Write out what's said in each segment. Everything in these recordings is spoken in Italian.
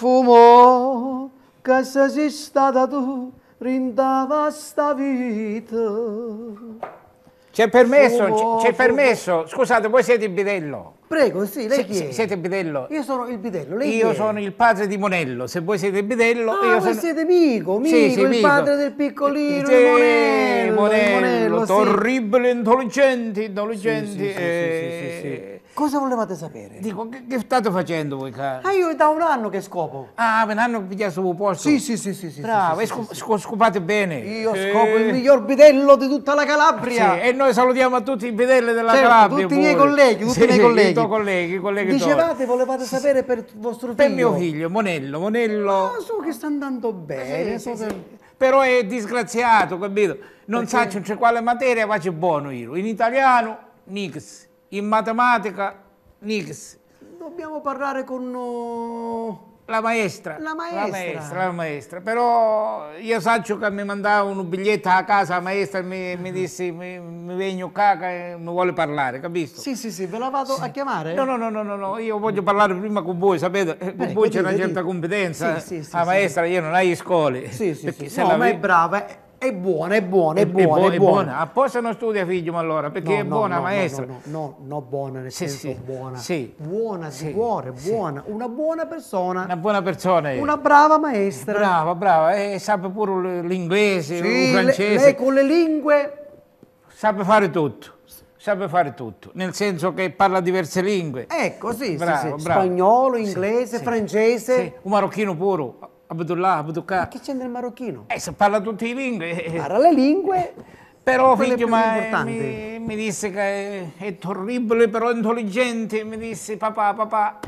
fumo che se sei stata tu rindava sta vita. C'è permesso, c'è permesso. Scusate, voi siete il bidello. Prego, sì, lei chi è? Siete il bidello. Io sono il bidello, lei Io sono il padre di Monello, se voi siete il bidello... Ah, io sono... siete Mico, Mico, sì, sì, il Mico. padre del piccolino, sì, Monello. Monello, Monello sì. terribile, intelligenti, intelligenti. Sì, sì, sì, sì, sì, sì. Eh, Cosa volevate sapere? Dico, che, che state facendo voi, cara? Ah, io da un anno che scopo. Ah, un anno che pigliate sul posto? Sì, sì, sì, sì. Bravo, sì, sì, sc sc scopate bene. Io eh. scopo il miglior bidello di tutta la Calabria. Sì, e noi salutiamo a tutti i bidelli della certo, Calabria. tutti i miei colleghi, tutti i miei colleghi. I colleghi, colleghi Dicevate, volevate sapere per vostro figlio? Per mio figlio, Monello, Monello. Ah, so che sta andando bene. So che però è disgraziato, capito? Non Perché... sa quale materia, ma c'è buono io. In italiano, nix in matematica Nix. Dobbiamo parlare con... Uh... La maestra. La maestra. La maestra, la maestra. Però io saccio che mi mandava un biglietto a casa, la maestra mi, mi mm-hmm. disse, mi, mi vengo qua e mi vuole parlare, capisco? Sì, sì, sì, ve la vado sì. a chiamare? No, no, no, no, no, io voglio parlare prima con voi, sapete, eh, con voi c'è una certa competenza. Sì, sì, sì, la maestra, io non ho le scuole. Sì, sì, sì. No, la... ma è brava, eh è buona, è buona, è, buona, è, è buona. Apposta ah, non studia figlio, ma allora, perché no, è buona no, maestra. No, no, no, buona nel sì, senso sì, buona. Sì, buona sì, cuore, buona, una buona persona. Una buona persona. Una brava maestra. Brava, brava, e sa pure l'inglese, il francese. Lei con le lingue... Sa fare tutto sape fare tutto, nel senso che parla diverse lingue. Ecco, sì, bravo, sì, sì. spagnolo, inglese, sì, francese. Un marocchino puro. Abdullah, Abdullah. Ma che c'è il marocchino? Eh, se parla tutte le lingue. Eh, eh. Parla le lingue. Però figlio, ma eh, mi, mi, disse che è, è terribile, però intelligente. Mi disse, papà, papà,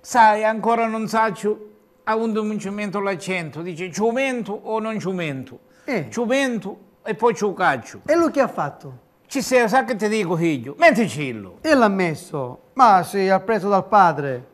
sai, ancora non saccio a un dominciamento l'accento. Dice, ciumento o non ciumento? Eh. Ciumento e poi ciucaccio. E lui che ha fatto? Ci sei, sa che ti dico, figlio, metticillo. E l'ha messo, ma si è preso dal padre.